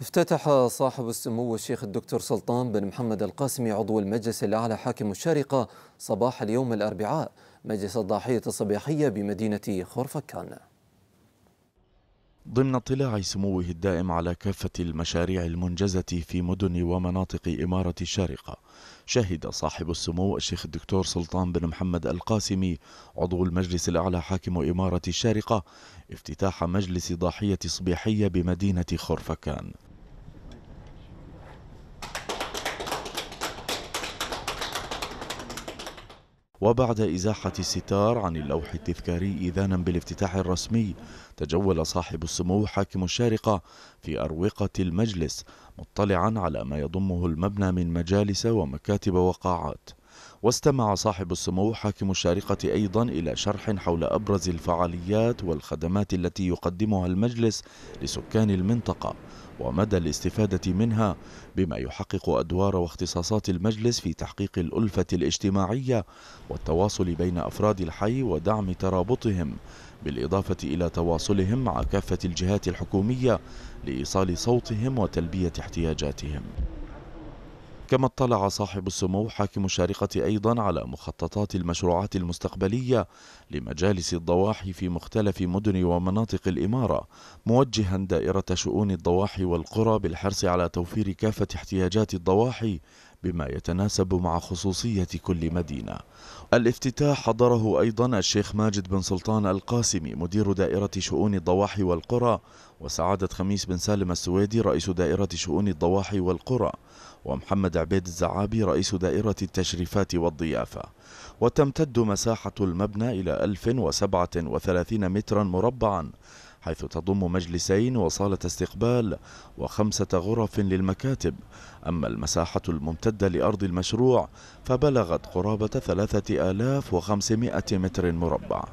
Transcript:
افتتح صاحب السمو الشيخ الدكتور سلطان بن محمد القاسمي عضو المجلس الأعلى حاكم الشارقة صباح اليوم الأربعاء مجلس الضاحية الصباحية بمدينة خرفكان ضمن اطلاع سموه الدائم على كافة المشاريع المنجزة في مدن ومناطق إمارة الشارقة شهد صاحب السمو الشيخ الدكتور سلطان بن محمد القاسمي عضو المجلس الأعلى حاكم إمارة الشارقة افتتاح مجلس ضاحية صبيحية بمدينة خرفكان وبعد إزاحة الستار عن اللوح التذكاري إذانا بالافتتاح الرسمي تجول صاحب السمو حاكم الشارقة في أروقة المجلس مطلعا على ما يضمه المبنى من مجالس ومكاتب وقاعات واستمع صاحب السمو حاكم الشارقة أيضا إلى شرح حول أبرز الفعاليات والخدمات التي يقدمها المجلس لسكان المنطقة ومدى الاستفادة منها بما يحقق أدوار واختصاصات المجلس في تحقيق الألفة الاجتماعية والتواصل بين أفراد الحي ودعم ترابطهم بالإضافة إلى تواصلهم مع كافة الجهات الحكومية لإيصال صوتهم وتلبية احتياجاتهم كما اطلع صاحب السمو حاكم الشارقة أيضا على مخططات المشروعات المستقبلية لمجالس الضواحي في مختلف مدن ومناطق الإمارة موجها دائرة شؤون الضواحي والقرى بالحرص على توفير كافة احتياجات الضواحي بما يتناسب مع خصوصية كل مدينة الافتتاح حضره أيضا الشيخ ماجد بن سلطان القاسمي مدير دائرة شؤون الضواحي والقرى وسعادة خميس بن سالم السويدي رئيس دائرة شؤون الضواحي والقرى ومحمد عبيد الزعابي رئيس دائرة التشريفات والضيافة وتمتد مساحة المبنى إلى 1037 مترا مربعا حيث تضم مجلسين وصالة استقبال وخمسة غرف للمكاتب أما المساحة الممتدة لأرض المشروع فبلغت قرابة 3500 متر مربع